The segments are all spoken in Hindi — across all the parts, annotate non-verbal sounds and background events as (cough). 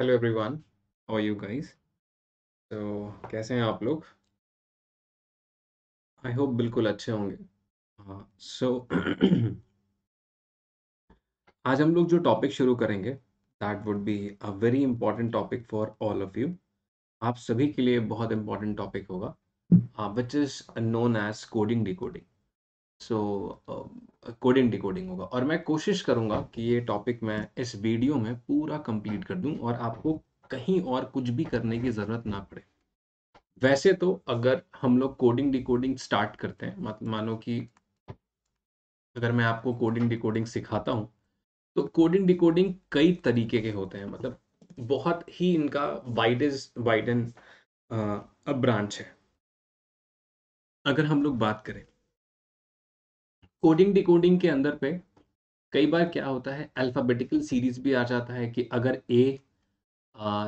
हेलो एवरीवन और यू गाइस तो कैसे हैं आप लोग आई होप बिल्कुल अच्छे होंगे हाँ सो (clears throat) आज हम लोग जो टॉपिक शुरू करेंगे that would be a very important topic for all of you आप सभी के लिए बहुत इंपॉर्टेंट टॉपिक होगा which is known as coding decoding so coding decoding होगा और मैं कोशिश करूंगा कि ये टॉपिक मैं इस वीडियो में पूरा कंप्लीट कर दूँ और आपको कहीं और कुछ भी करने की ज़रूरत ना पड़े वैसे तो अगर हम लोग कोडिंग डिकोडिंग स्टार्ट करते हैं मत मानो कि अगर मैं आपको कोडिंग डिकोडिंग सिखाता हूँ तो कोडिंग डिकोडिंग कई तरीके के होते हैं मतलब बहुत ही इनका वाइडेज वाइडन ब्रांच है अगर हम लोग बात करें कोडिंग डिकोडिंग के अंदर पे कई बार क्या होता है अल्फ़ाबेटिकल सीरीज भी आ जाता है कि अगर ए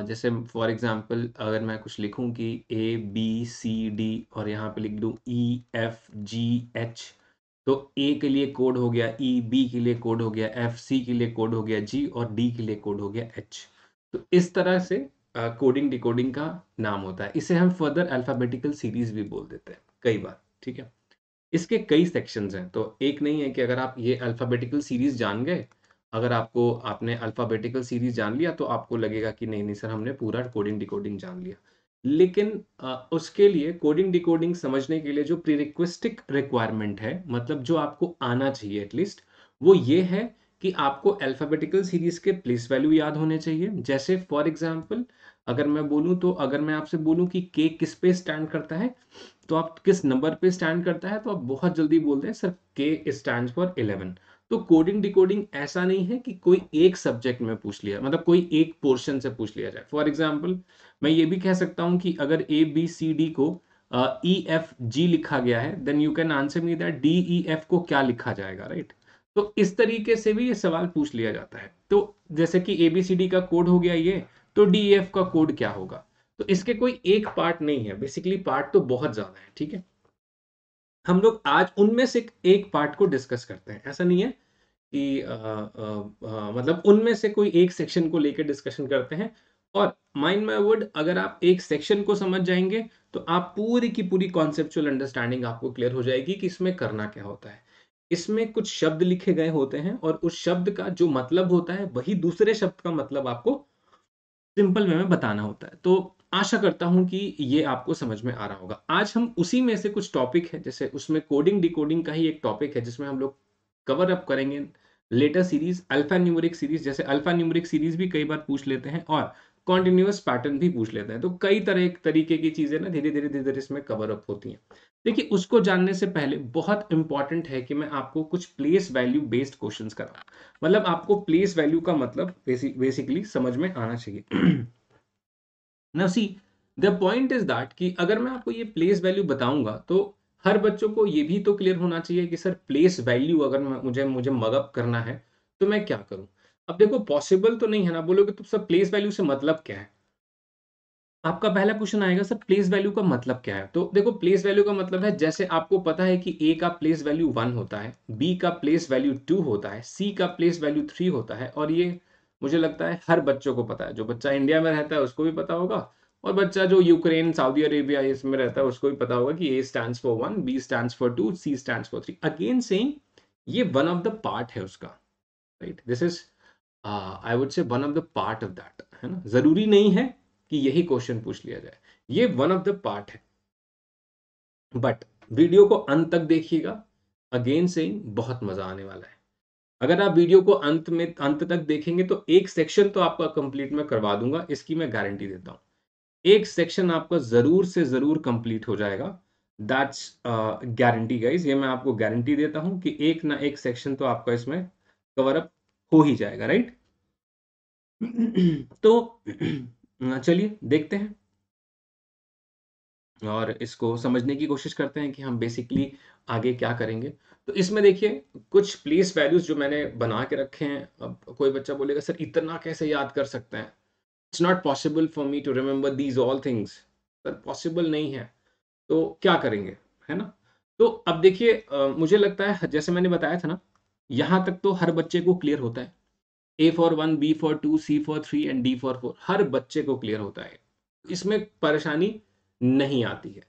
जैसे फॉर एग्जांपल अगर मैं कुछ लिखूं कि ए बी सी डी और यहाँ पे लिख दूं ई एफ जी एच तो ए के लिए कोड हो गया ई e, बी के लिए कोड हो गया एफ सी के लिए कोड हो गया जी और डी के लिए कोड हो गया एच तो इस तरह से कोडिंग uh, डिकोडिंग का नाम होता है इसे हम फर्दर अल्फ़ाबेटिकल सीरीज भी बोल देते हैं कई बार ठीक है इसके कई सेक्शंस हैं तो एक नहीं है कि अगर आप ये अल्फ़ाबेटिकल सीरीज़ जान गए अगर आपको आपने अल्फ़ाबेटिकल सीरीज़ जान लिया तो आपको लगेगा कि नहीं नहीं सर हमने पूरा कोडिंग डिकोडिंग जान लिया लेकिन आ, उसके लिए कोडिंग डिकोडिंग समझने के लिए जो प्रीरिक्वेस्टिक रिक्वायरमेंट है मतलब जो आपको आना चाहिए एटलीस्ट वो ये है कि आपको अल्फ़ाबेटिकल सीरीज़ के प्लेस वैल्यू याद होने चाहिए जैसे फॉर एग्जाम्पल अगर मैं बोलूं तो अगर मैं आपसे बोलूं कि के किस पे स्टैंड करता है तो आप किस नंबर पे स्टैंड करता है तो आप बहुत जल्दी बोलते हैं sir K stand for eleven तो कोडिंग डिकोडिंग ऐसा नहीं है कि कोई एक सब्जेक्ट में पूछ लिया मतलब कोई एक पोर्शन से पूछ लिया जाए फॉर एग्जाम्पल मैं ये भी कह सकता हूं कि अगर ए बी सी डी को ई एफ जी लिखा गया है then you can answer me that D E F को क्या लिखा जाएगा राइट right? तो इस तरीके से भी ये सवाल पूछ लिया जाता है तो जैसे कि ए बी सी डी का कोड हो गया ये तो एफ e का कोड क्या होगा तो इसके कोई एक पार्ट नहीं है बेसिकली पार्ट तो बहुत ज्यादा है ठीक है हम लोग आज उनमें से एक पार्ट को डिस्कस करते हैं ऐसा नहीं है कि मतलब उनमें से कोई एक सेक्शन को लेकर डिस्कशन करते हैं और माइंड माई वर्ड अगर आप एक सेक्शन को समझ जाएंगे तो आप पूरी की पूरी कॉन्सेप्चुअल अंडरस्टैंडिंग आपको क्लियर हो जाएगी कि इसमें करना क्या होता है इसमें कुछ शब्द लिखे गए होते हैं और उस शब्द का जो मतलब होता है वही दूसरे शब्द का मतलब आपको सिंपल वे में बताना होता है तो आशा करता हूं कि ये आपको समझ में आ रहा होगा आज हम उसी में से कुछ टॉपिक है जैसे उसमें कोडिंग डिकोडिंग का ही एक टॉपिक है जिसमें हम लोग कवर अप करेंगे letter series alphanumeric series जैसे अल्फा न्यूमरिक सीरीज भी कई बार पूछ लेते हैं और कॉन्टिन्यूस पैटर्न भी पूछ लेते हैं तो कई तरह तरीके की चीज़ें ना धीरे धीरे धीरे धीरे इसमें कवर अप होती हैं देखिए उसको जानने से पहले बहुत इंपॉर्टेंट है कि मैं आपको कुछ प्लेस वैल्यू बेस्ड क्वेश्चंस कराऊं मतलब आपको प्लेस वैल्यू का मतलब बेसिकली समझ में आना चाहिए now see the point is that कि अगर मैं आपको ये प्लेस वैल्यू बताऊंगा तो हर बच्चों को ये भी तो क्लियर होना चाहिए कि सर प्लेस वैल्यू अगर मुझे मुझे मगअप करना है तो मैं क्या करूं अब देखो पॉसिबल तो नहीं है ना बोलोगे तो सर प्लेस वैल्यू से मतलब क्या है आपका पहला क्वेश्चन आएगा सर प्लेस वैल्यू का मतलब क्या है तो देखो प्लेस वैल्यू का मतलब है जैसे आपको पता है कि ए का प्लेस वैल्यू वन होता है बी का प्लेस वैल्यू टू होता है सी का प्लेस वैल्यू थ्री होता है और ये मुझे लगता है हर बच्चों को पता है जो बच्चा इंडिया में रहता है उसको भी पता होगा और बच्चा जो यूक्रेन सऊदी अरेबिया इसमें रहता है उसको भी पता होगा कि A stand for one B stand for two C stand for three again same ये वन ऑफ द पार्ट है उसका right this is I would say one of the part of that है ना जरूरी नहीं है कि यही क्वेश्चन पूछ लिया जाए ये वन ऑफ द पार्ट है बट वीडियो को अंत तक देखिएगा अगेन से बहुत मजा आने वाला है अगर आप वीडियो को अंत में अंत तक देखेंगे तो एक सेक्शन तो आपका कंप्लीट मैं करवा दूंगा इसकी मैं गारंटी देता हूं एक सेक्शन आपका जरूर से जरूर कंप्लीट हो जाएगा दैट्स गारंटी गाइज ये मैं आपको गारंटी देता हूं कि एक ना एक सेक्शन तो आपका इसमें कवर अप हो ही जाएगा राइट right? (clears throat) तो चलिए देखते हैं और इसको समझने की कोशिश करते हैं कि हम बेसिकली आगे क्या करेंगे तो इसमें देखिए कुछ प्लेस वैल्यूज जो मैंने बना के रखे हैं अब कोई बच्चा बोलेगा सर इतना कैसे याद कर सकते हैं it's not possible for me to remember these all things sir possible नहीं है तो क्या करेंगे है ना तो अब देखिए मुझे लगता है जैसे मैंने बताया था ना यहाँ तक तो हर बच्चे को क्लियर होता है A for one B for two C for three and D for four हर बच्चे को क्लियर होता है इसमें परेशानी नहीं आती है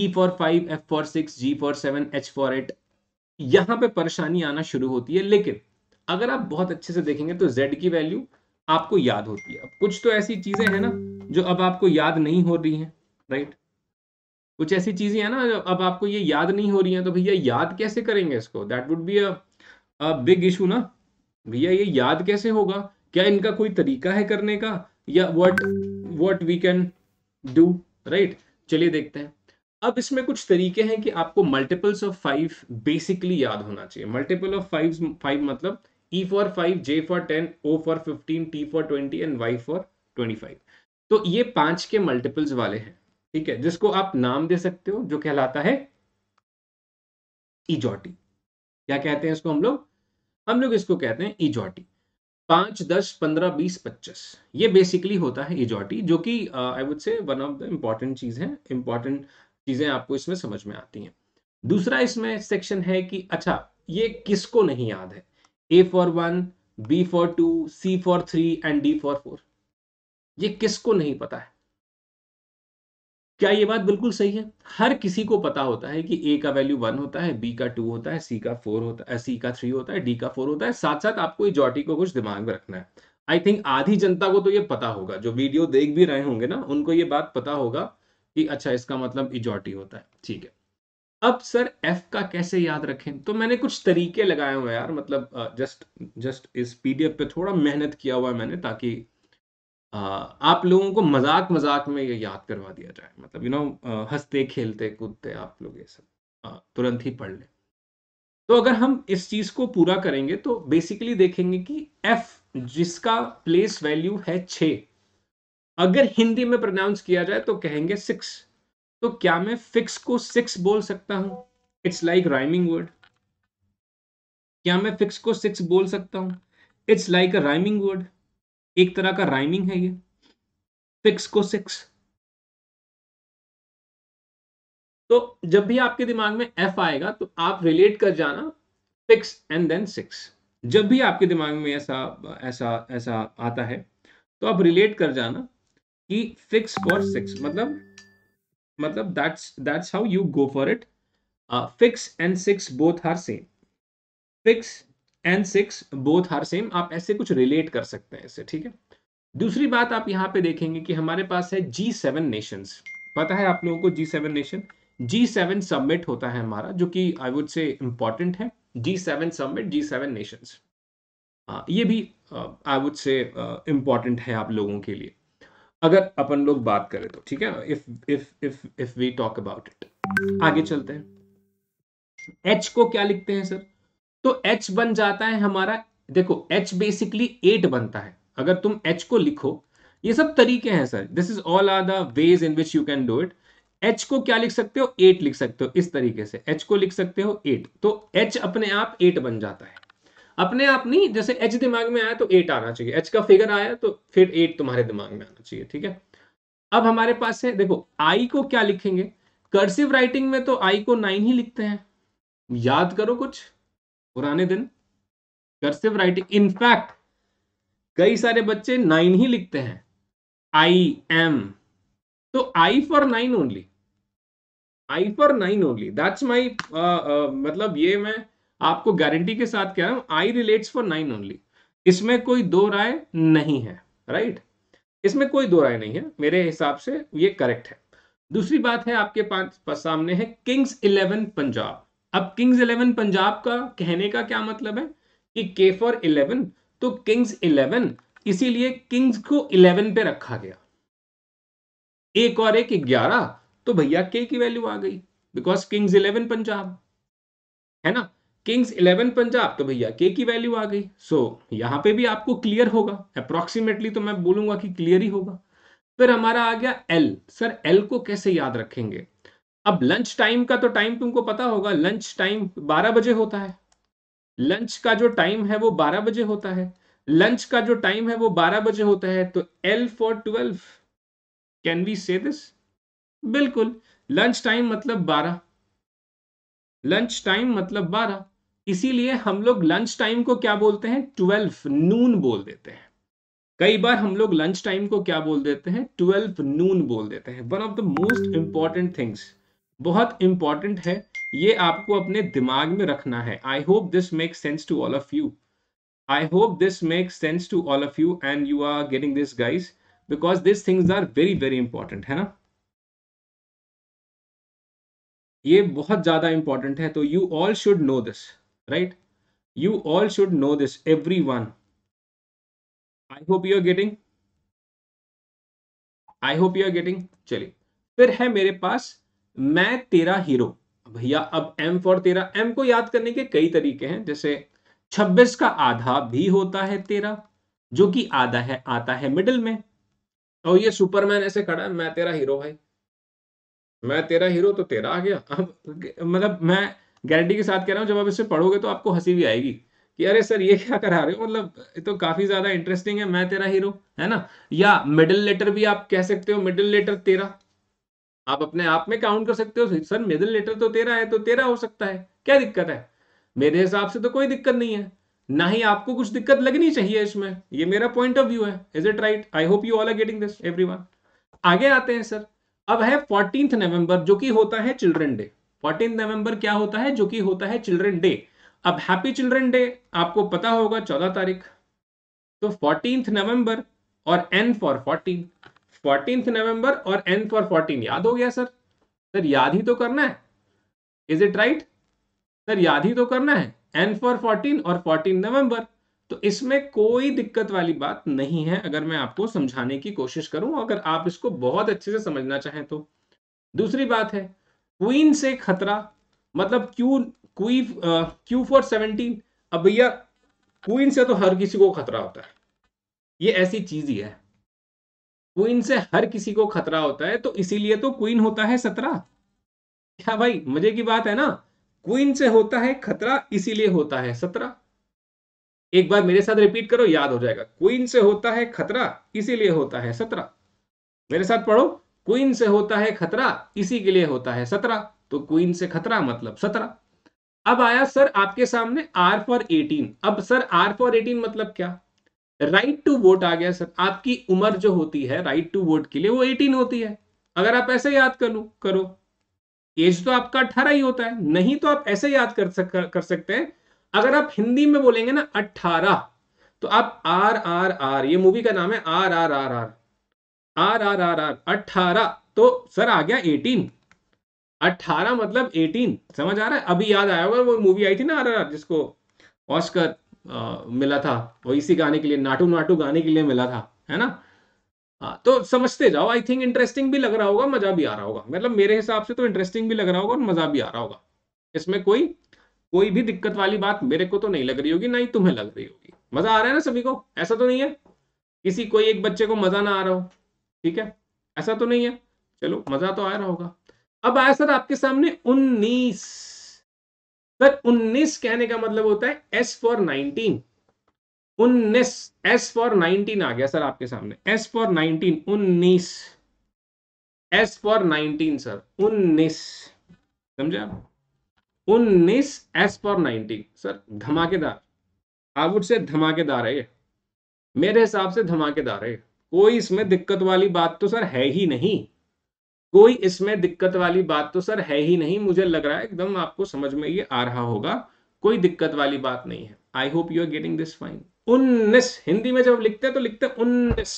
E for five F for six G for seven H for eight यहाँ पे परेशानी आना शुरू होती है लेकिन अगर आप बहुत अच्छे से देखेंगे तो जेड की वैल्यू आपको याद होती है कुछ तो ऐसी चीजें हैं ना जो अब आपको याद नहीं हो रही हैं राइट कुछ ऐसी चीजें हैं ना जो अब आपको ये याद नहीं हो रही हैं तो भैया याद कैसे करेंगे इसको that would be a big issue ना भैया ये याद कैसे होगा क्या इनका कोई तरीका है करने का या what what we can do right चलिए देखते हैं अब इसमें कुछ तरीके हैं कि आपको मल्टीपल्स ऑफ फाइव बेसिकली याद होना चाहिए मल्टीपल ऑफ फाइव फाइव मतलब E for five J for ten O for fifteen T for twenty and Y for twenty five तो ये पांच के मल्टीपल्स वाले हैं ठीक है जिसको आप नाम दे सकते हो जो कहलाता है इजॉटी e e। क्या कहते हैं इसको हम लोग हम लोग इसको कहते हैं इजॉटी पांच दस पंद्रह बीस पच्चीस ये बेसिकली होता है इजॉटी जो कि I would say one of the important चीज़ है इंपॉर्टेंट चीज़ें आपको इसमें समझ में आती हैं दूसरा इसमें सेक्शन है कि अच्छा ये किसको नहीं याद है A for one B for two C for three and D for four ये किसको नहीं पता है क्या ये बात बिल्कुल सही है हर किसी को पता होता है कि ए का वैल्यू वन होता है बी का टू होता है सी का फोर होता है सी का थ्री होता है डी का फोर होता है साथ साथ आपको इस को कुछ दिमाग में रखना है आई थिंक आधी जनता को तो ये पता होगा जो वीडियो देख भी रहे होंगे ना उनको ये बात पता होगा कि अच्छा इसका मतलब इजॉटी e होता है ठीक है अब सर एफ का कैसे याद रखें तो मैंने कुछ तरीके लगाए हुए यार मतलब जस्ट जस्ट इस पीडीएफ पे थोड़ा मेहनत किया हुआ है मैंने ताकि आप लोगों को मजाक मजाक में ये याद करवा दिया जाए मतलब यू नो हंसते खेलते कूदते आप लोग ये सब तुरंत ही पढ़ लें तो अगर हम इस चीज को पूरा करेंगे तो बेसिकली देखेंगे कि एफ जिसका प्लेस वैल्यू है छ अगर हिंदी में प्रोनाउंस किया जाए तो कहेंगे सिक्स तो क्या मैं फिक्स को सिक्स बोल सकता हूं इट्स लाइक राइमिंग वर्ड क्या मैं फिक्स को सिक्स बोल सकता हूं it's like a rhyming word एक तरह का राइमिंग है ये सिक्स को सिक्स तो जब भी आपके दिमाग में एफ आएगा तो आप रिलेट कर जाना सिक्स एंड देन सिक्स जब भी आपके दिमाग में ऐसा ऐसा ऐसा आता है तो आप रिलेट कर जाना कि फिक्स फॉर सिक्स मतलब मतलब that's that's how you go for it fix and six both are same fix and six both are same आप ऐसे कुछ रिलेट कर सकते हैं इससे ठीक है दूसरी बात आप यहाँ पे देखेंगे कि हमारे पास है जी सेवन नेशंस पता है आप लोगों को G seven nation G seven summit होता है हमारा जो कि आई वुड से इम्पॉर्टेंट है G seven summit G seven nations ये भी आई वुड से इम्पॉर्टेंट है आप लोगों के लिए अगर अपन लोग बात करें तो ठीक है if if if if we talk about it आगे चलते हैं एच को क्या लिखते हैं सर तो एच बन जाता है हमारा देखो एच बेसिकली एट बनता है अगर तुम एच को लिखो ये सब तरीके हैं sir this is all are the ways in which you can do it H को क्या लिख सकते हो एट लिख सकते हो इस तरीके से एच को लिख सकते हो एट तो एच अपने आप एट बन जाता है अपने आप नहीं जैसे एच दिमाग में आया तो एट आना चाहिए एच का फिगर आया तो फिर एट तुम्हारे दिमाग में आना चाहिए ठीक है अब हमारे पास है देखो आई को क्या लिखेंगे कर्सिव राइटिंग में तो आई को नाइन ही लिखते हैं याद करो कुछ पुराने दिन कर्सिव राइटिंग इनफैक्ट कई सारे बच्चे नाइन ही लिखते हैं आई एम तो I for nine only I for nine only that's my मतलब ये मैं आपको गारंटी के साथ कह रहा हूँ I relates for nine only इसमें कोई दो राय नहीं है राइट right? इसमें कोई दो राय नहीं है मेरे हिसाब से ये करेक्ट है दूसरी बात है आपके पास सामने है किंग्स इलेवन पंजाब अब किंग्स इलेवन पंजाब का कहने का क्या मतलब है कि के फॉर इलेवन तो किंग्स इलेवन इसीलिए किंग्स को इलेवन पे रखा गया एक और एक ग्यारह तो भैया के की वैल्यू आ गई बिकॉज किंग्स इलेवन पंजाब है ना किंग्स इलेवन पंजाब तो भैया के की वैल्यू आ गई सो so, यहां पे भी आपको क्लियर होगा अप्रोक्सीमेटली तो मैं बोलूंगा कि क्लियर ही होगा फिर हमारा आ गया एल सर एल को कैसे याद रखेंगे अब लंच टाइम का तो टाइम तुमको पता होगा लंच टाइम बारह बजे होता है लंच का जो टाइम है वो बारह बजे होता है लंच का जो टाइम है वो बारह बजे होता है तो L for twelve can we say this बिल्कुल लंच टाइम मतलब बारह लंच टाइम मतलब बारह इसीलिए हम लोग लंच टाइम को क्या बोलते हैं ट्वेल्व नून बोल देते हैं कई बार हम लोग लंच टाइम को क्या बोल देते हैं ट्वेल्व नून बोल देते हैं one of the most important things बहुत इंपॉर्टेंट है ये आपको अपने दिमाग में रखना है I hope this make sense to all of you I hope this make sense to all of you and you are getting this guys because this things are very very important है ना ये बहुत ज्यादा इंपॉर्टेंट है तो you all should know this right you all should know this every everyone I hope you are getting I hope you are getting चलिए फिर है मेरे पास मैं तेरा हीरो भैया अब एम फॉर तेरा एम को याद करने के कई तरीके हैं जैसे 26 का आधा भी होता है तेरा जो कि आधा है आता है मिडिल में और ये सुपरमैन ऐसे खड़ा है मैं तेरा हीरो भाई मैं तेरा हीरो तो तेरा आ गया अब मतलब मैं गारंटी के साथ कह रहा हूँ जब आप इसे पढ़ोगे तो आपको हंसी भी आएगी कि अरे सर ये क्या करा रहे हो मतलब तो काफी ज्यादा इंटरेस्टिंग है मैं तेरा हीरो है ना या मिडिल लेटर भी आप कह सकते हो मिडिल लेटर तेरा आप अपने आप में काउंट कर सकते हो सर मिडिल लेटर तो तेरह है तो तेरह हो सकता है क्या दिक्कत है मेरे हिसाब से तो कोई दिक्कत नहीं है ना ही आपको कुछ दिक्कत लगनी चाहिए इसमें ये मेरा पॉइंट ऑफ व्यू है is it right I hope you all are getting this everyone आगे आते हैं सर अब है फोर्टीन नवंबर जो कि होता है चिल्ड्रन डे फोर्टीन नवंबर क्या होता है जो कि होता है चिल्ड्रन डे अब हैप्पी चिल्ड्रन डे आपको पता होगा चौदह तारीख तो फोर्टीन नवंबर और N for fourteen fourteen November और एन फॉर फोर्टीन याद हो गया सर सर याद ही तो करना है इज इट राइट सर याद ही तो करना है एन फॉर फोर्टीन और फोर्टीन नवंबर तो इसमें कोई दिक्कत वाली बात नहीं है अगर मैं आपको समझाने की कोशिश करूं अगर आप इसको बहुत अच्छे से समझना चाहें तो दूसरी बात है क्वीन से खतरा मतलब क्यू क्वी क्यू फॉर सेवनटीन अब भैया क्वीन से तो हर किसी को खतरा होता है ये ऐसी चीज ही है क्वीन से हर किसी को खतरा होता है तो इसीलिए तो क्वीन होता है सत्रह क्या भाई मजे की बात है ना क्वीन से होता है खतरा इसीलिए होता है सत्रह एक बार मेरे साथ रिपीट करो याद हो जाएगा क्वीन से होता है खतरा इसीलिए होता है सत्रह मेरे साथ पढ़ो क्वीन से होता है खतरा इसी के लिए होता है सत्रह तो क्वीन से खतरा मतलब सत्रह अब आया सर आपके सामने आर फॉर एटीन अब सर आर फॉर एटीन मतलब क्या राइट टू वोट आ गया सर आपकी उम्र जो होती है राइट टू वोट के लिए वो एटीन होती है अगर आप ऐसे याद कर लो करो एज तो आपका अट्ठारह ही होता है नहीं तो आप ऐसे याद कर सक, कर सकते हैं अगर आप हिंदी में बोलेंगे ना अट्ठारह तो आप आर आर आर ये मूवी का नाम है R R R R R R R R अट्ठारह तो सर आ गया एटीन अट्ठारह मतलब एटीन समझ आ रहा है अभी याद आया होगा वो मूवी आई थी ना आर आर आर जिसको ऑस्कर आ, मिला था वो इसी गाने के लिए नाटू नाटू गाने के लिए मिला था है ना आ, हाँ, तो समझते जाओ आई थिंक इंटरेस्टिंग भी लग रहा होगा मजा भी आ रहा होगा मतलब मेरे हिसाब से तो इंटरेस्टिंग भी लग रहा होगा और मजा भी आ रहा होगा इसमें कोई कोई भी दिक्कत वाली बात मेरे को तो नहीं लग रही होगी ना ही तुम्हें लग रही होगी मजा आ रहा है ना सभी को ऐसा तो नहीं है किसी कोई एक बच्चे को मजा ना आ रहा हो ठीक है ऐसा तो नहीं है चलो मजा तो आ रहा होगा अब आया सर आपके सामने उन्नीस सर उन्नीस कहने का मतलब होता है एस फॉर नाइनटीन उन्नीस एस फॉर नाइनटीन आ गया सर आपके सामने एस फॉर नाइनटीन उन्नीस एस फॉर नाइनटीन सर उन्नीस समझे आप उन्नीस एस फॉर नाइनटीन सर धमाकेदार आवुड से धमाकेदार है ये मेरे हिसाब से धमाकेदार है कोई इसमें दिक्कत वाली बात तो सर है ही नहीं कोई इसमें दिक्कत वाली बात तो सर है ही नहीं मुझे लग रहा है एकदम आपको समझ में ये आ रहा होगा कोई दिक्कत वाली बात नहीं है I hope you are getting this fine उन्नीस हिंदी में जब लिखते हैं तो लिखते हैं उन्नीस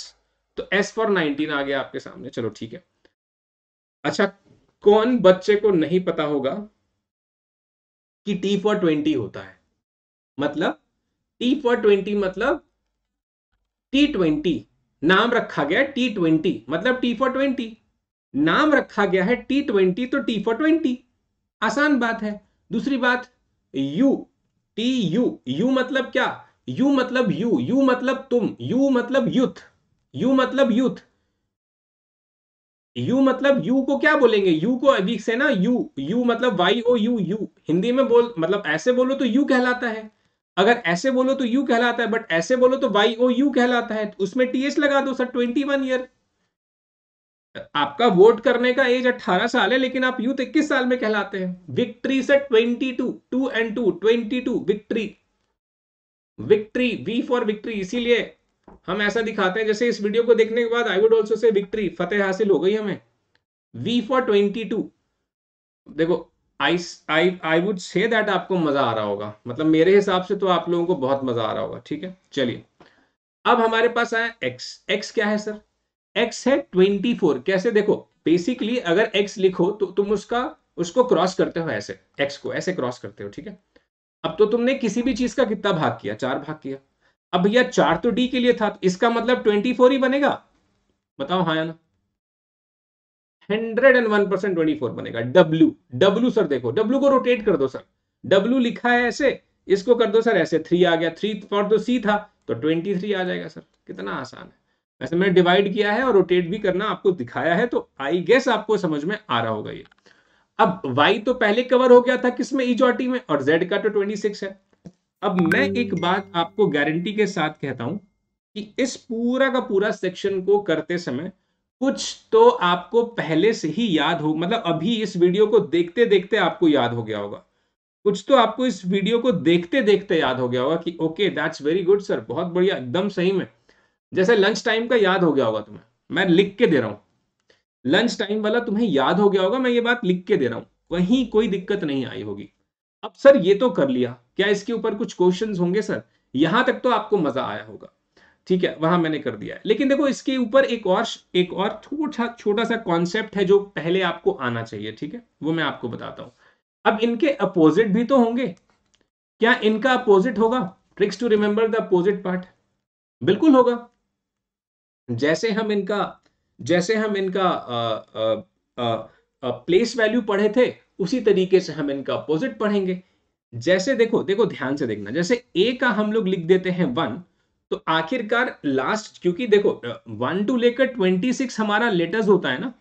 तो एस फॉर नाइनटीन आ गया आपके सामने चलो ठीक है अच्छा कौन बच्चे को नहीं पता होगा कि टी फॉर ट्वेंटी होता है मतलब टी फॉर ट्वेंटी मतलब टी ट्वेंटी नाम रखा गया टी ट्वेंटी मतलब टी फॉर ट्वेंटी नाम रखा गया है टी ट्वेंटी तो टी फॉर ट्वेंटी आसान बात है दूसरी बात यू टी यू यू मतलब क्या यू मतलब यू यू मतलब तुम यू मतलब यूथ यू मतलब यूथ यू मतलब यू को क्या बोलेंगे यू को अभी से ना यू यू मतलब Y O U U Hindi में बोल मतलब ऐसे बोलो तो यू कहलाता है अगर ऐसे बोलो तो यू कहलाता है बट ऐसे बोलो तो वाई ओ यू कहलाता है उसमें टी एच लगा दो सर ट्वेंटी वन ईयर आपका वोट करने का एज 18 साल है लेकिन आप यूथ 21 साल में कहलाते हैं विक्ट्री से 22 two and two 22 victory victory V for victory इसीलिए हम ऐसा दिखाते हैं जैसे इस वीडियो को देखने के बाद I would also say victory फतेह हासिल हो गई हमें वी फॉर ट्वेंटी टू देखो आई आई आई वुड से दैट आपको मजा आ रहा होगा मतलब मेरे हिसाब से तो आप लोगों को बहुत मजा आ रहा होगा ठीक है चलिए अब हमारे पास आया एक्स एक्स क्या है सर एक्स है ट्वेंटी फोर कैसे देखो बेसिकली अगर एक्स लिखो तो तुम उसका उसको क्रॉस करते हो ऐसे एक्स को ऐसे क्रॉस करते हो ठीक है अब तो तुमने किसी भी चीज का कितना भाग किया चार भाग किया अब भैया चार तो डी के लिए था इसका मतलब ट्वेंटी फोर ही बनेगा बताओ हाँ या ना hundred and one percent twenty four बनेगा डब्ल्यू डब्ल्यू सर देखो डब्ल्यू को रोटेट कर दो सर डब्ल्यू लिखा है ऐसे इसको कर दो सर ऐसे थ्री आ गया थ्री फॉर दो सी था तो ट्वेंटी थ्री आ जाएगा सर कितना आसान है वैसे मैंने डिवाइड किया है और रोटेट भी करना आपको दिखाया है तो आई गेस आपको समझ में आ रहा होगा ये अब वाई तो पहले कवर हो गया था किसमें इजॉटी e में और जेड का तो ट्वेंटी सिक्स है अब मैं एक hmm. बात आपको गारंटी के साथ कहता हूं कि इस पूरा का पूरा सेक्शन को करते समय कुछ तो आपको पहले से ही याद हो मतलब अभी इस वीडियो को देखते देखते आपको याद हो गया होगा कुछ तो आपको इस वीडियो को देखते देखते याद हो गया होगा कि okay that's very good sir बहुत बढ़िया एकदम सही में जैसे लंच टाइम का याद हो गया होगा तुम्हें मैं लिख के दे रहा हूँ लंच टाइम वाला तुम्हें याद हो गया होगा मैं ये बात लिख के दे रहा हूँ वहीं कोई दिक्कत नहीं आई होगी अब सर ये तो कर लिया क्या इसके ऊपर कुछ क्वेश्चन होंगे सर यहां तक तो आपको मजा आया होगा ठीक है वहां मैंने कर दिया है लेकिन देखो इसके ऊपर एक और एक और छोटा छोटा सा कॉन्सेप्ट है जो पहले आपको आना चाहिए ठीक है वो मैं आपको बताता हूं अब इनके अपोजिट भी तो होंगे क्या इनका अपोजिट होगा tricks to remember the opposite part बिल्कुल होगा जैसे हम इनका जैसे हम इनका प्लेस वैल्यू पढ़े थे उसी तरीके से हम इनका अपोजिट पढ़ेंगे जैसे देखो देखो ध्यान से देखना जैसे ए का हम लोग लिख देते हैं वन तो आखिरकार लास्ट क्योंकि देखो वन टू लेकर ट्वेंटी सिक्स हमारा लेटर्स होता है ना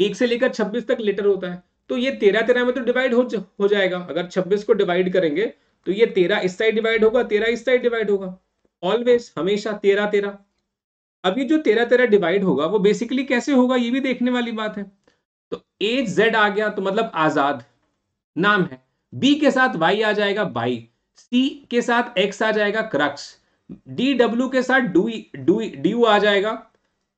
एक से लेकर छब्बीस तक लेटर होता है तो ये तेरह तेरह में तो डिवाइड हो, हो जाएगा अगर छब्बीस को डिवाइड करेंगे तो ये तेरह इस साइड डिवाइड होगा तेरह इस साइड डिवाइड होगा ऑलवेज हमेशा तेरह तेरह अब ये जो तेरह तेरह डिवाइड होगा वो बेसिकली कैसे होगा ये भी देखने वाली बात है तो ए जेड आ गया तो मतलब आजाद नाम है बी के साथ वाई आ जाएगा बाई सी के साथ एक्स आ जाएगा क्रक्स डी डब्ल्यू के साथ डूई डूई डी आ जाएगा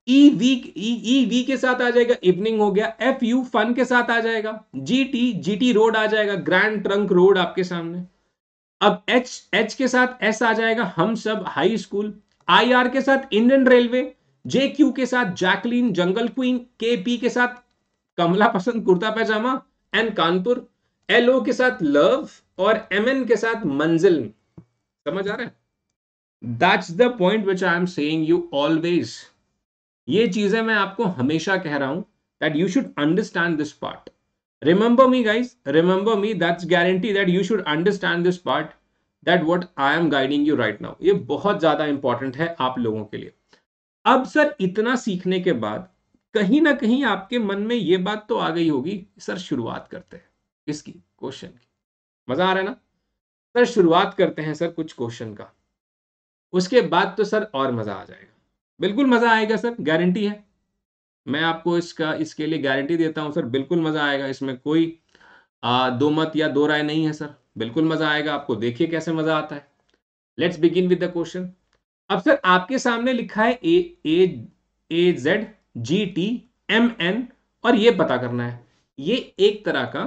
ई वी ई वी के साथ आ जाएगा इवनिंग हो गया एफ यू फन के साथ आ जाएगा G T G T road आ जाएगा ग्रैंड ट्रंक रोड आपके सामने अब एच एच के साथ एस आ जाएगा हम सब हाई स्कूल आईआर के साथ इंडियन रेलवे जेक्यू के साथ जैकलीन जंगल क्वीन केपी के साथ कमला पसंद कुर्ता पैजामा एंड कानपुर एलओ के साथ लव और एमएन के साथ मंजिल समझ आ रहा है that's the point which I am saying you always ये चीजें मैं आपको हमेशा कह रहा हूं that you should understand this part remember me guys remember me that's guarantee that you should understand this part that what I am guiding you right now ये बहुत ज़्यादा इंपॉर्टेंट है आप लोगों के लिए अब सर इतना सीखने के बाद कहीं ना कहीं आपके मन में ये बात तो आ गई होगी सर शुरुआत करते हैं इसकी क्वेश्चन की मज़ा आ रहा है ना सर शुरुआत करते हैं सर कुछ क्वेश्चन का उसके बाद तो सर और मज़ा आ जाएगा बिल्कुल मज़ा आएगा सर गारंटी है मैं आपको इसका इसके लिए गारंटी देता हूँ सर बिल्कुल मज़ा आएगा इसमें कोई आ, दो मत या दो राय नहीं है सर बिल्कुल मजा आएगा आपको देखिए कैसे मजा आता है let's begin with the question अब सर आपके सामने लिखा है A A A Z G T M N और ये पता करना है ये एक तरह का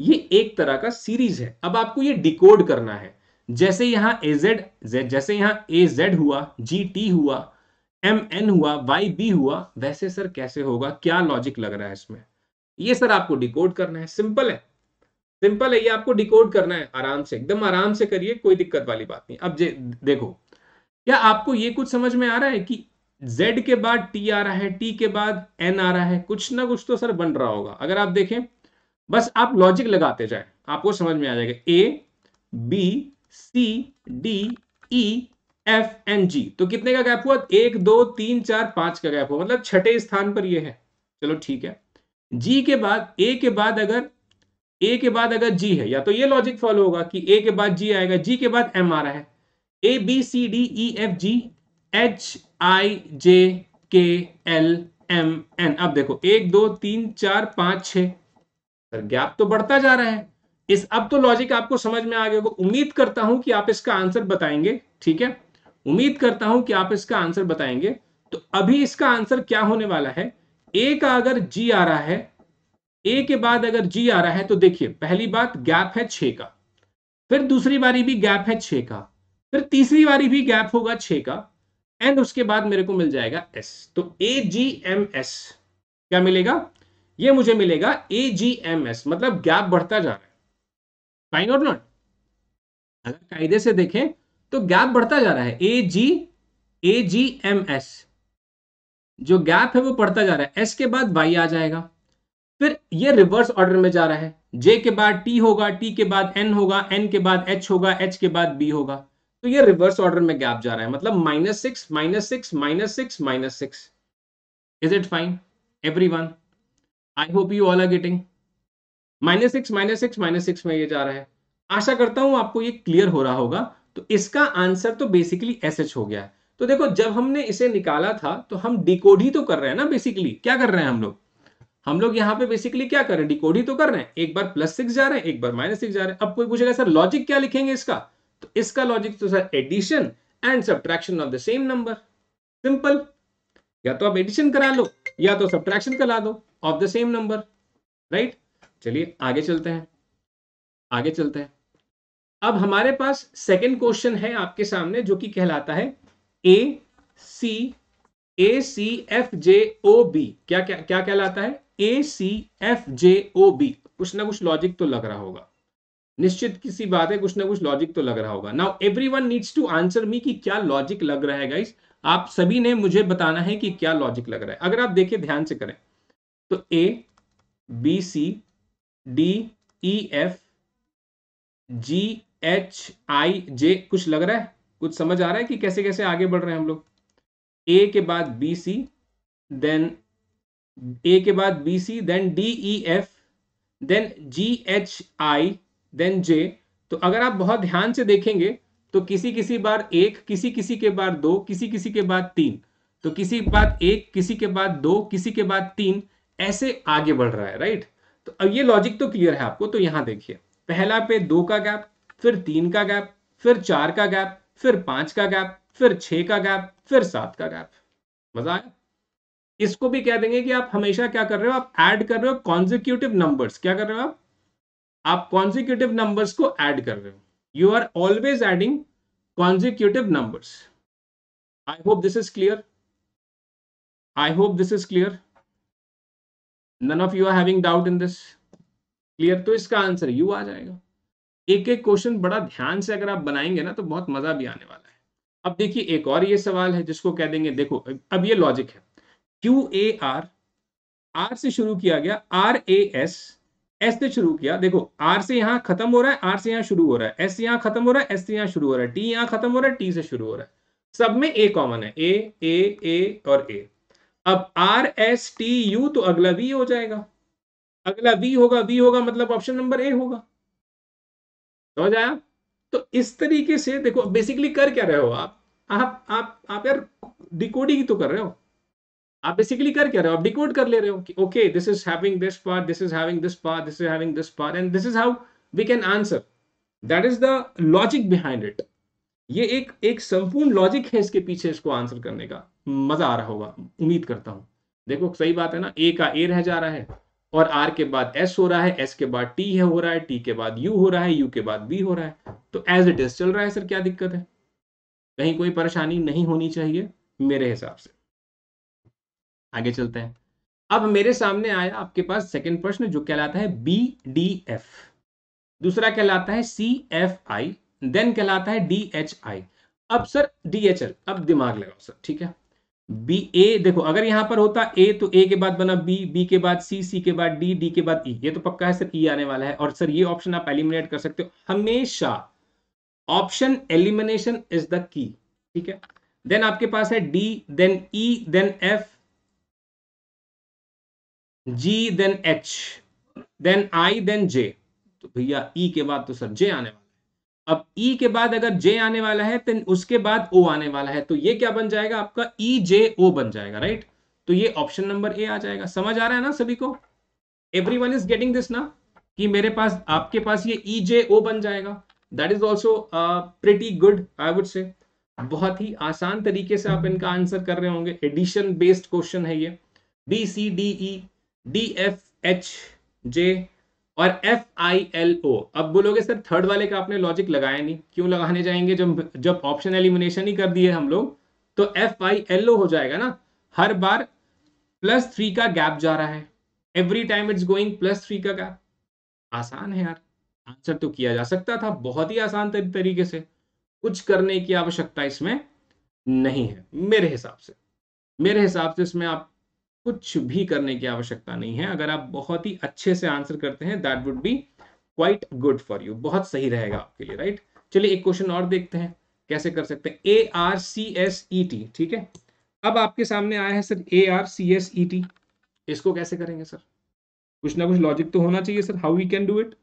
ये एक तरह का सीरीज है अब आपको ये डिकोड करना है जैसे यहाँ ए जेड जैसे यहाँ ए जेड हुआ जी टी हुआ एम एन हुआ वाई बी हुआ वैसे सर कैसे होगा क्या लॉजिक लग रहा है इसमें ये सर आपको डिकोड करना है सिंपल है सिंपल है ये आपको डिकोड करना है आराम से एकदम आराम से करिए कोई दिक्कत वाली बात नहीं अब देखो क्या आपको ये कुछ समझ में आ रहा है कि Z के बाद T आ रहा है T के बाद N आ रहा है कुछ ना कुछ तो सर बन रहा होगा अगर आप देखें बस आप लॉजिक लगाते जाए आपको समझ में आ जाएगा A B C D E F N G तो कितने का गैप हुआ एक दो तीन चार पांच का गैप हुआ मतलब छठे स्थान पर यह है चलो ठीक है जी के बाद ए के बाद अगर ए के बाद अगर जी है या तो ये लॉजिक फॉलो होगा कि ए के बाद जी आएगा जी के बाद एम आ रहा है A B C D E F G H I J K L M N अब देखो एक दो तीन चार पांच छ गैप तो बढ़ता जा रहा है इस अब तो लॉजिक आपको समझ में आ गया उम्मीद करता हूं कि आप इसका आंसर बताएंगे ठीक है उम्मीद करता हूं कि आप इसका आंसर बताएंगे तो अभी इसका आंसर क्या होने वाला है ए का अगर जी आ रहा है ए के बाद अगर जी आ रहा है तो देखिए पहली बात गैप है छ का फिर दूसरी बारी भी गैप है छ का फिर तीसरी बारी भी गैप होगा छ का एंड उसके बाद मेरे को मिल जाएगा एस तो ए जी एम एस क्या मिलेगा ये मुझे मिलेगा ए जी एम एस मतलब गैप बढ़ता जा रहा है फाइन और नॉट अगर कायदे से देखें तो गैप बढ़ता जा रहा है A G A G M S जो गैप है वो बढ़ता जा रहा है एस के बाद वाई आ जाएगा फिर ये रिवर्स ऑर्डर में जा रहा है जे के बाद टी होगा टी के बाद एन होगा एन के बाद एच होगा एच के बाद बी होगा तो ये रिवर्स ऑर्डर में गैप जा रहा है मतलब minus six minus six minus six minus six is it fine everyone I hope you all are getting minus six minus six minus six में ये जा रहा है आशा करता हूं आपको ये क्लियर हो रहा होगा तो इसका आंसर तो बेसिकली एस एच हो गया तो देखो जब हमने इसे निकाला था तो हम डिकोड ही तो कर रहे हैं ना बेसिकली क्या कर रहे हैं हम लोग हम लोग यहाँ पे बेसिकली क्या कर रहे हैं डिकोड ही तो कर रहे हैं एक बार प्लस सिक्स जा रहे हैं एक बार माइनस सिक्स जा रहे हैं अब कोई पूछेगा सर लॉजिक क्या लिखेंगे इसका तो इसका लॉजिक तो sir addition and subtraction of the same number simple या तो आप एडिशन करा लो या तो सब्ट्रैक्शन करा दो of the same number right चलिए आगे चलते हैं आगे चलते हैं अब हमारे पास सेकेंड क्वेश्चन है आपके सामने जो कि कहलाता है ए सी ए सी एफ जे ओ बी क्या क्या क्या कहलाता है ए सी एफ जे ओ बी कुछ ना कुछ लॉजिक तो लग रहा होगा निश्चित किसी बात है कुछ ना कुछ लॉजिक तो लग रहा होगा now everyone needs to answer me कि क्या लॉजिक लग रहा है गाइस आप सभी ने मुझे बताना है कि क्या लॉजिक लग रहा है अगर आप देखें ध्यान से करें तो A B C D E F G H I J कुछ लग रहा है कुछ समझ आ रहा है कि कैसे कैसे आगे बढ़ रहे हैं हम लोग ए के बाद बी सी देन ए के बाद B C then D E F then G H I then J तो अगर आप बहुत ध्यान से देखेंगे तो किसी किसी बार एक किसी किसी के बाद दो किसी किसी के बाद तीन तो किसी के बाद एक किसी के बाद दो किसी के बाद तीन ऐसे आगे बढ़ रहा है राइट तो अब ये लॉजिक तो क्लियर है आपको तो यहां देखिए पहला पे दो का गैप फिर तीन का गैप फिर चार का गैप फिर पांच का गैप फिर छह का गैप फिर सात का गैप मजा आया इसको भी कह देंगे कि आप हमेशा क्या कर रहे हो आप ऐड कर रहे हो कॉन्जिक्यूटिव नंबर्स क्या कर रहे हो आप आप कॉन्जिक्यूटिव नंबर्स को ऐड कर रहे हो you are always adding consecutive numbers I hope this is clear I hope this is clear none of you are having doubt in this clear तो इसका आंसर यू आ जाएगा एक एक क्वेश्चन बड़ा ध्यान से अगर आप बनाएंगे ना तो बहुत मजा भी आने वाला है अब देखिए एक और ये सवाल है जिसको कह देंगे देखो अब ये लॉजिक है क्यू ए आर आर से शुरू किया गया आर ए एस एस से शुरू किया देखो आर से यहाँ खत्म हो रहा है आर से यहाँ शुरू हो रहा है एस यहाँ खत्म हो रहा है एस से यहां शुरू हो रहा है टी यहाँ खत्म हो रहा है टी से शुरू हो रहा है सब में ए कॉमन है ए ए ए और ए अब आर एस टी यू तो अगला वी हो जाएगा अगला वी होगा वी होगा मतलब ऑप्शन नंबर ए होगा तो तो इस तरीके से देखो बेसिकली कर क्या रहे हो आप आप आप, आप यार डिकोडिंग तो कर रहे हो आप बेसिकली कर क्या रहे हो आप डिकोड कर ले रहे हो कि okay this is having this part this is having this part this is having this part and this is how we can answer that is the logic behind it ये एक एक संपूर्ण लॉजिक है इसके पीछे इसको आंसर करने का मजा आ रहा होगा उम्मीद करता हूं देखो सही बात है ना ए का ए रह जा रहा है और आर के बाद एस हो रहा है एस के बाद टी है हो रहा है टी के बाद यू हो रहा है यू के बाद बी हो रहा है तो एज इट इज चल रहा है सर क्या दिक्कत है कहीं कोई परेशानी नहीं होनी चाहिए मेरे हिसाब से आगे चलते हैं अब मेरे सामने आया आपके पास सेकंड प्रश्न जो कहलाता है बी डी एफ दूसरा कहलाता है सी एफ आई देन कहलाता है डी एच आई अब सर डी एच एल अब दिमाग लगाओ सर ठीक है बी ए देखो अगर यहां पर होता ए तो ए के बाद बना बी बी के बाद सी सी के बाद डी डी के बाद ई e. ये तो पक्का है सर ई e आने वाला है और सर ये ऑप्शन आप एलिमिनेट कर सकते हो हमेशा option elimination is the key ठीक है देन आपके पास है D then E then F G then H then I then J तो भैया ई e के बाद तो सर जे आने वाला है अब ई e के बाद अगर जे आने वाला है देन उसके बाद ओ आने वाला है तो ये क्या बन जाएगा आपका ई जे ओ बन जाएगा राइट तो ये ऑप्शन नंबर ए आ जाएगा समझ आ रहा है ना सभी को everyone is getting this ना कि मेरे पास आपके पास ये ई जे ओ बन जाएगा that is also pretty good I would say बहुत ही आसान तरीके से आप इनका आंसर कर रहे होंगे एडिशन बेस्ड क्वेश्चन है ये B C D E D F H J और एफ आई एल ओ अब बोलोगे सर थर्ड वाले का आपने लॉजिक लगाया नहीं क्यों लगाने जाएंगे जब जब ऑप्शन एलिमिनेशन ही कर दिए हम लोग तो एफ आई एल ओ हो जाएगा ना हर बार प्लस थ्री का गैप जा रहा है every time it's going plus three का गैप आसान है यार आंसर तो किया जा सकता था बहुत ही आसान तरीके से कुछ करने की आवश्यकता इसमें नहीं है मेरे हिसाब से मेरे हिसाब से इसमें आप कुछ भी करने की आवश्यकता नहीं है अगर आप बहुत ही अच्छे से आंसर करते हैं that would be quite good for you बहुत सही रहेगा आपके लिए राइट चलिए एक क्वेश्चन और देखते हैं कैसे कर सकते हैं A R C S E T ठीक है अब आपके सामने आया है sir A R C S E T इसको कैसे करेंगे सर कुछ ना कुछ लॉजिक तो होना चाहिए sir how we can do it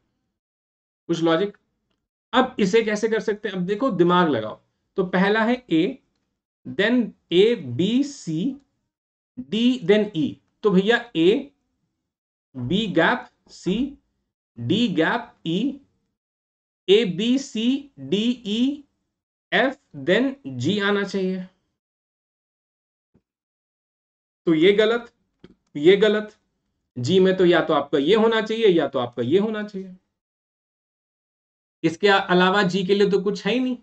कुछ लॉजिक अब इसे कैसे कर सकते हैं अब देखो दिमाग लगाओ तो पहला है A then A B C D then E तो भैया A B gap C D gap E A B C D E F then G आना चाहिए तो ये गलत ये गलत जी में तो या तो आपका ये होना चाहिए या तो आपका ये होना चाहिए इसके अलावा जी के लिए तो कुछ है ही नहीं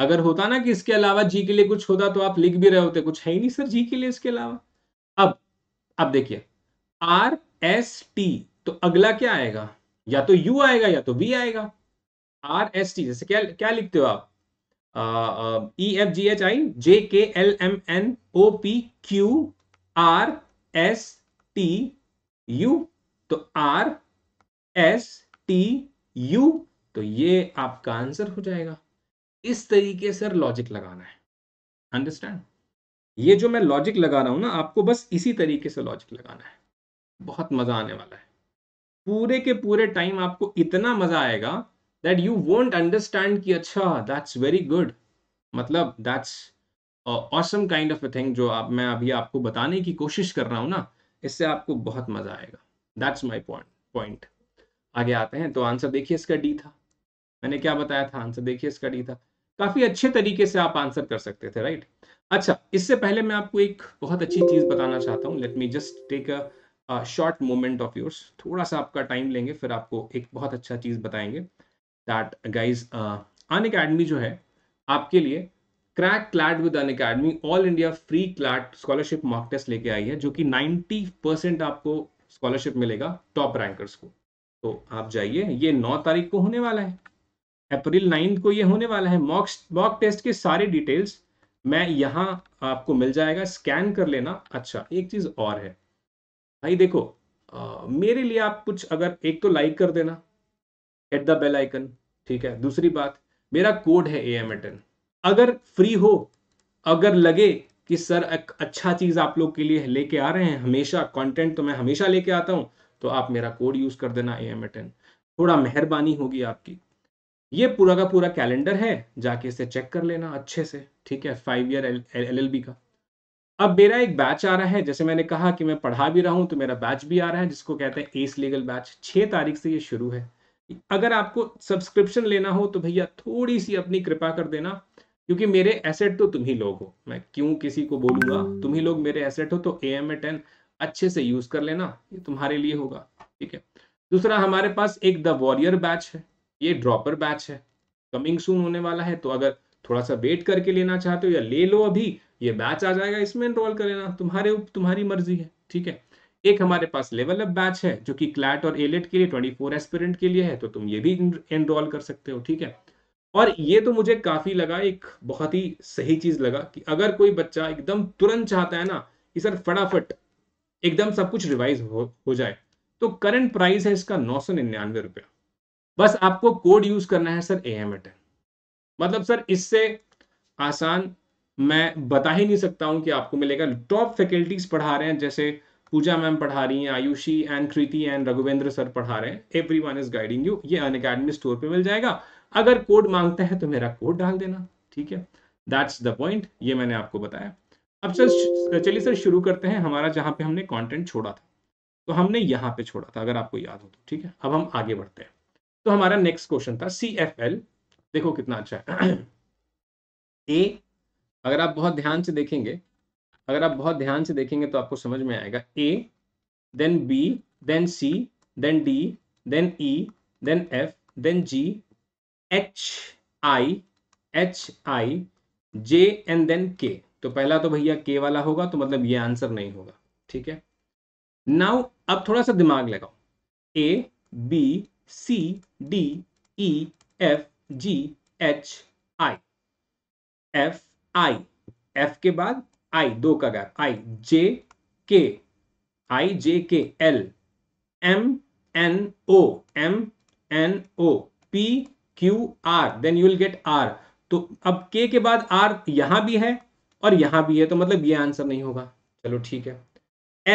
अगर होता ना कि इसके अलावा जी के लिए कुछ होता तो आप लिख भी रहे होते कुछ है ही नहीं सर जी के लिए इसके अलावा अब अब देखिए आर एस टी तो अगला क्या आएगा या तो यू आएगा या तो वी आएगा आर एस टी जैसे क्या क्या लिखते हो आप ई F G H I J K L M N O P Q R S T U तो आर एस टी यू तो ये आपका आंसर हो जाएगा इस तरीके से लॉजिक लगाना है अंडरस्टैंड ये जो मैं लॉजिक लगा रहा हूं ना आपको बस इसी तरीके से लॉजिक लगाना है बहुत मजा आने वाला है पूरे के पूरे टाइम आपको इतना मजा आएगा दैट यू वोंट अंडरस्टैंड कि अच्छा दैट्स वेरी गुड मतलब that's awesome kind of a thing जो आप मैं अभी आपको बताने की कोशिश कर रहा हूं ना इससे आपको बहुत मजा आएगा दैट्स माई पॉइंट पॉइंट आगे आते हैं तो आंसर देखिए इसका डी था मैंने क्या बताया था आंसर देखिए इसका डी था काफी अच्छे तरीके से आप आंसर कर सकते थे राइट अच्छा इससे पहले मैं आपको एक बहुत अच्छी चीज बताना चाहता हूँ let me just take a short moment of yours थोड़ा सा आपका टाइम लेंगे फिर आपको एक बहुत अच्छा चीज बताएंगे दैट गाइज अन अकेडमी जो है आपके लिए crack CLAT with Unacademy all India free CLAT scholarship mock test लेके आई है जो कि 90 परसेंट आपको स्कॉलरशिप मिलेगा टॉप रैंकर्स को तो आप जाइए ये 9 तारीख को होने वाला है अप्रैल नाइन्थ को ये होने वाला है मॉक मॉक टेस्ट के सारे डिटेल्स मैं यहाँ आपको मिल जाएगा स्कैन कर लेना अच्छा एक चीज़ और है भाई देखो आ, मेरे लिए आप कुछ अगर एक तो लाइक कर देना एट द बेल आइकन ठीक है दूसरी बात मेरा कोड है ए एम एटन अगर फ्री हो अगर लगे कि सर एक अच्छा चीज़ आप लोग के लिए लेके आ रहे हैं हमेशा कंटेंट तो मैं हमेशा लेके आता हूँ तो आप मेरा कोड यूज़ कर देना ए एम एटन थोड़ा मेहरबानी होगी आपकी ये पूरा का पूरा कैलेंडर है जाके इसे चेक कर लेना अच्छे से ठीक है five year L L B का अब मेरा एक बैच आ रहा है जैसे मैंने कहा कि मैं पढ़ा भी रहा हूँ तो मेरा बैच भी आ रहा है जिसको कहते हैं एस लीगल बैच छः तारीख से ये शुरू है अगर आपको सब्सक्रिप्शन लेना हो तो भैया थोड़ी सी अपनी कृपा कर देना क्योंकि मेरे एसेट तो तुम ही लोग हो मैं क्यों किसी को बोलूंगा तुम ही लोग मेरे एसेट हो तो ए एम ए टेन अच्छे से यूज कर लेना ये तुम्हारे लिए होगा ठीक है दूसरा हमारे पास एक द वॉरियर बैच है ये ड्रॉपर बैच है कमिंग सून होने वाला है तो अगर थोड़ा सा वेट करके लेना चाहते हो या ले लो अभी ये बैच आ जाएगा इसमें एनरोल कर लेना तुम्हारे तुम्हारी मर्जी है ठीक है एक हमारे पास लेवल अप बैच है जो कि क्लैट और एलेट के लिए ट्वेंटी फोर एस्पिरेंट के लिए है तो तुम ये भी एनरोल कर सकते हो ठीक है और ये तो मुझे काफी लगा एक बहुत ही सही चीज लगा कि अगर कोई बच्चा एकदम तुरंत चाहता है ना कि सर फटाफट एकदम सब कुछ रिवाइज हो, हो जाए तो करंट प्राइस है इसका नौ सौ निन्यानवे रुपया बस आपको कोड यूज करना है सर ए एम एट मतलब सर इससे आसान मैं बता ही नहीं सकता हूं कि आपको मिलेगा टॉप फैकल्टीज पढ़ा रहे हैं जैसे पूजा मैम पढ़ा रही हैं Ayushi and Kriti and Raghuvendra sir पढ़ा रहे हैं everyone is guiding you ये अन अकेडमी स्टोर पे मिल जाएगा अगर कोड मांगते हैं तो मेरा कोड डाल देना ठीक है दैट्स द पॉइंट ये मैंने आपको बताया अब सर चलिए सर शुरू करते हैं हमारा जहाँ पे हमने कॉन्टेंट छोड़ा था तो हमने यहाँ पे छोड़ा था अगर आपको याद हो तो ठीक है अब हम आगे बढ़ते हैं तो हमारा नेक्स्ट क्वेश्चन था सी एफ एल देखो कितना अच्छा है ए (clears throat) अगर आप बहुत ध्यान से देखेंगे अगर आप बहुत ध्यान से देखेंगे तो आपको समझ में आएगा A then B then C then D then E then F then G H I H I J and then K तो पहला तो भैया के वाला होगा तो मतलब ये आंसर नहीं होगा ठीक है नाउ अब थोड़ा सा दिमाग लगाओ A B C D E F G H I F I F के बाद I दो का gap I J K I J K L M N O M N O P Q R then you will get R तो अब K के बाद R यहां भी है और यहां भी है तो मतलब ये आंसर नहीं होगा चलो ठीक है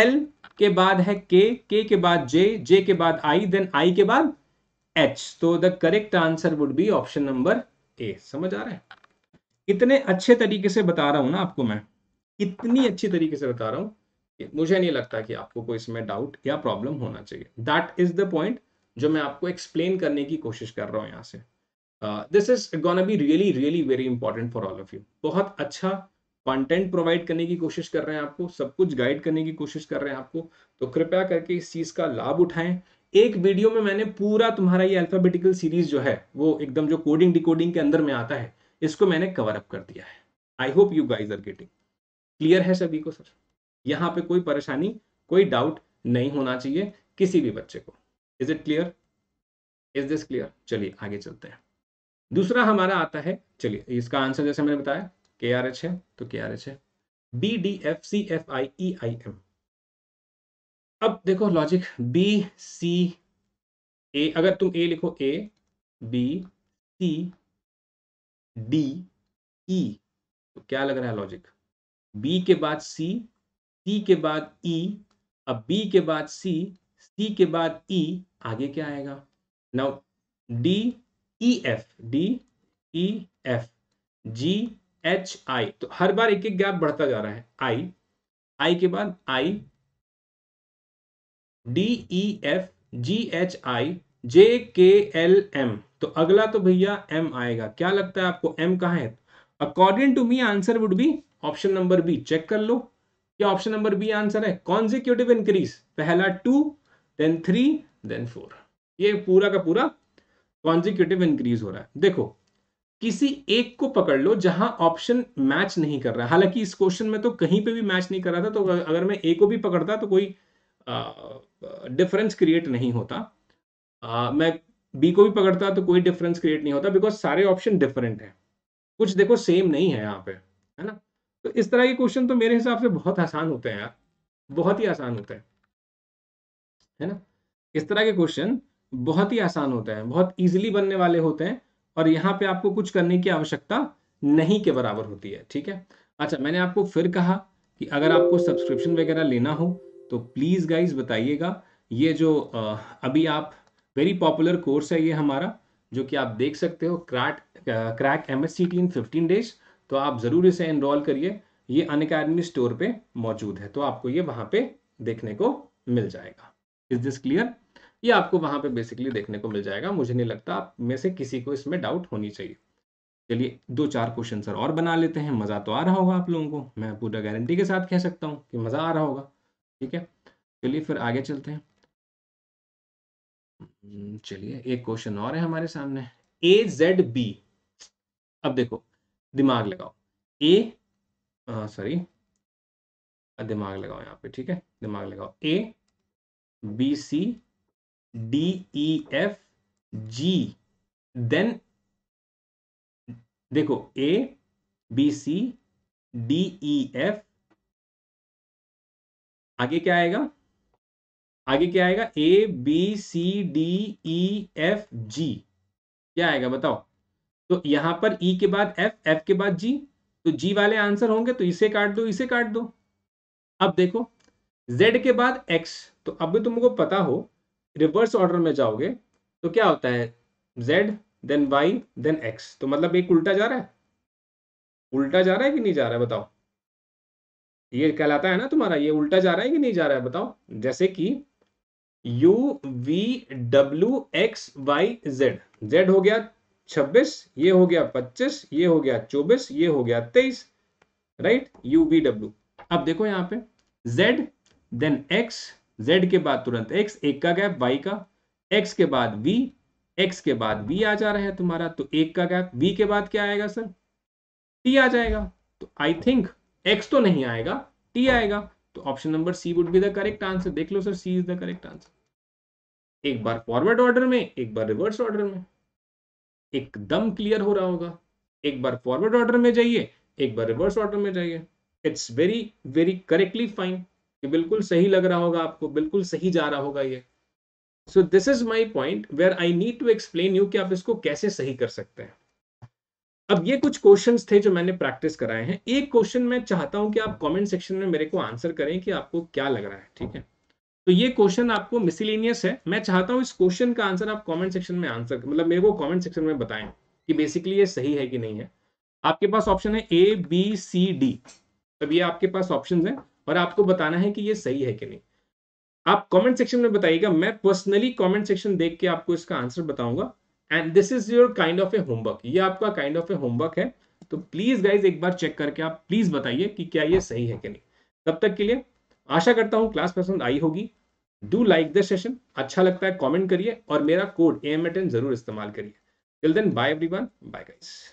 एल के बाद है K K के बाद जे जे के बाद आई देन आई के बाद एच तो the correct answer would be option number A समझ आ रहा है इतने अच्छे तरीके से बता रहा हूं ना आपको मैं इतनी अच्छी तरीके से बता रहा हूँ मुझे नहीं लगता कि आपको कोई इसमें डाउट या प्रॉब्लम होना चाहिए दैट इज द पॉइंट जो मैं आपको एक्सप्लेन करने की कोशिश कर रहा हूं यहां से this is gonna be really really very important for all of you बहुत अच्छा कंटेंट प्रोवाइड करने की कोशिश कर रहे हैं आपको सब कुछ गाइड करने की कोशिश कर रहे हैं आपको तो कृपया करके इस चीज़ का लाभ उठाएं एक वीडियो में मैंने पूरा तुम्हारा ये अल्फाबेटिकल सीरीज जो है वो एकदम जो कोडिंग डिकोडिंग के अंदर में आता है इसको मैंने कवर अप कर दिया है I hope you guys are getting clear है सभी को सर यहाँ पे कोई परेशानी कोई डाउट नहीं होना चाहिए किसी भी बच्चे को is it clear is this clear चलिए आगे चलते हैं दूसरा हमारा आता है चलिए इसका आंसर जैसे मैंने बताया के आर एच है तो के आर एच है B D F C F I E I M अब देखो लॉजिक बी सी ए अगर तुम ए लिखो ए बी सी डी ई तो क्या लग रहा है लॉजिक बी के बाद सी सी के बाद ई e, अब बी के बाद सी सी के बाद ई e, आगे क्या आएगा now D E F D E F G H I तो हर बार एक एक गैप बढ़ता जा रहा है आई आई के बाद I D E F G H I J K L M तो अगला तो भैया एम आएगा क्या लगता है आपको एम कहा है according to me answer would be option number B check कर लो क्या ऑप्शन नंबर बी आंसर है कॉन्जिक्यूटिव इंक्रीज पहला two then three then four ये पूरा का पूरा कॉन्जिक्यूटिव इंक्रीज हो रहा है देखो किसी एक को पकड़ लो जहां ऑप्शन मैच नहीं कर रहा हालांकि इस क्वेश्चन में तो कहीं पे भी मैच नहीं कर रहा था तो अगर मैं ए को भी पकड़ता तो कोई आ, डिफरेंस क्रिएट नहीं होता uh, मैं बी को भी पकड़ता तो कोई डिफरेंस क्रिएट नहीं होता बिकॉज सारे ऑप्शन डिफरेंट हैं कुछ देखो सेम नहीं है यहाँ पे है ना तो इस तरह के क्वेश्चन तो मेरे हिसाब से बहुत आसान होते हैं यार बहुत ही आसान होते हैं है ना इस तरह के क्वेश्चन बहुत ही आसान होते हैं बहुत ईजिली बनने वाले होते हैं और यहाँ पे आपको कुछ करने की आवश्यकता नहीं के बराबर होती है ठीक है अच्छा मैंने आपको फिर कहा कि अगर आपको सब्सक्रिप्शन वगैरह लेना हो तो प्लीज़ गाइज बताइएगा ये जो अभी आप वेरी पॉपुलर कोर्स है ये हमारा जो कि आप देख सकते हो क्रैट crack M S in fifteen days तो आप ज़रूर इसे एनरोल करिए ये अन अकेडमी स्टोर पे मौजूद है तो आपको ये वहां पे देखने को मिल जाएगा इज दिस क्लियर ये आपको वहां पे बेसिकली देखने को मिल जाएगा मुझे नहीं लगता आप में से किसी को इसमें डाउट होनी चाहिए चलिए दो चार क्वेश्चन सर और बना लेते हैं मज़ा तो आ रहा होगा आप लोगों को मैं पूरा गारंटी के साथ कह सकता हूँ कि मज़ा आ रहा होगा ठीक है चलिए फिर आगे चलते हैं हम्म, चलिए एक क्वेश्चन और है हमारे सामने ए जेड बी अब देखो दिमाग लगाओ ए सॉरी दिमाग लगाओ यहाँ पे ठीक है दिमाग लगाओ A B C D E F G then देखो A B C D E F आगे क्या आएगा आगे क्या आएगा A B C D E F G क्या आएगा बताओ तो यहां पर ई e के बाद एफ एफ के बाद जी तो जी वाले आंसर होंगे तो इसे काट दो इसे काट दो अब देखो जेड के बाद एक्स तो अब भी तुमको पता हो रिवर्स ऑर्डर में जाओगे तो क्या होता है Z then Y then X तो मतलब एक उल्टा जा रहा है उल्टा जा रहा है कि नहीं जा रहा है बताओ ये कहलाता है ना तुम्हारा ये उल्टा जा रहा है कि नहीं जा रहा है बताओ जैसे कि U V W X Y Z Z हो गया छब्बीस ये हो गया पच्चीस ये हो गया चौबीस ये हो गया तेईस राइट यू वी डब्ल्यू अब देखो यहाँ पे जेड देन एक्स जेड के बाद तुरंत एक्स एक का गैप वाई का एक्स के बाद वी एक्स के बाद वी आ जा रहा है तुम्हारा तो एक का गैप वी के बाद क्या आएगा सर T आ जाएगा तो आई थिंक एक्स तो नहीं आएगा टी आएगा तो option number C would be the correct answer देख लो sir C is the correct answer एक बार फॉरवर्ड ऑर्डर में एक बार रिवर्स ऑर्डर में एकदम क्लियर हो रहा होगा एक बार फॉरवर्ड ऑर्डर में जाइए एक बार रिवर्स ऑर्डर में जाइए it's very very correctly fine बिल्कुल सही लग रहा होगा आपको बिल्कुल सही जा रहा होगा ये so this is my point where I need to explain you कि आप इसको कैसे सही कर सकते हैं अब ये कुछ क्वेश्चंस थे जो मैंने प्रैक्टिस कराए हैं एक क्वेश्चन मैं चाहता हूं कि आप कमेंट सेक्शन में मेरे को आंसर करें कि आपको क्या लग रहा है ठीक है तो ये क्वेश्चन आपको मिसिलेनियस है मैं चाहता हूं इस क्वेश्चन का आंसर आप कमेंट सेक्शन में आंसर मतलब मेरे को कमेंट सेक्शन में बताएं कि बेसिकली ये सही है कि नहीं है आपके पास ऑप्शन है ए बी सी डी तब ये आपके पास ऑप्शन है और आपको बताना है कि ये सही है कि नहीं आप कमेंट सेक्शन में बताइएगा मैं पर्सनली कॉमेंट सेक्शन देख के आपको इसका आंसर बताऊंगा and this is your kind of a homework ये आपका काइंड ऑफ ए होमवर्क है तो प्लीज गाइज एक बार चेक करके आप प्लीज बताइए कि क्या ये सही है कि नहीं तब तक के लिए आशा करता हूँ क्लास पसंद आई होगी डू लाइक द सेशन अच्छा लगता है कॉमेंट करिए और मेरा कोड ए एम जरूर इस्तेमाल करिए till then bye everyone bye guys